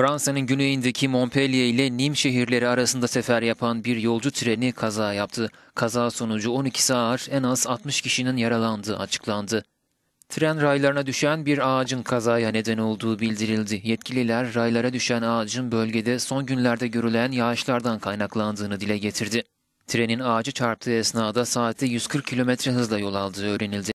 Fransa'nın güneyindeki Montpellier ile Nîmes şehirleri arasında sefer yapan bir yolcu treni kaza yaptı. Kaza sonucu 12 ağır en az 60 kişinin yaralandığı açıklandı. Tren raylarına düşen bir ağacın kazaya neden olduğu bildirildi. Yetkililer raylara düşen ağacın bölgede son günlerde görülen yağışlardan kaynaklandığını dile getirdi. Trenin ağacı çarptığı esnada saatte 140 kilometre hızla yol aldığı öğrenildi.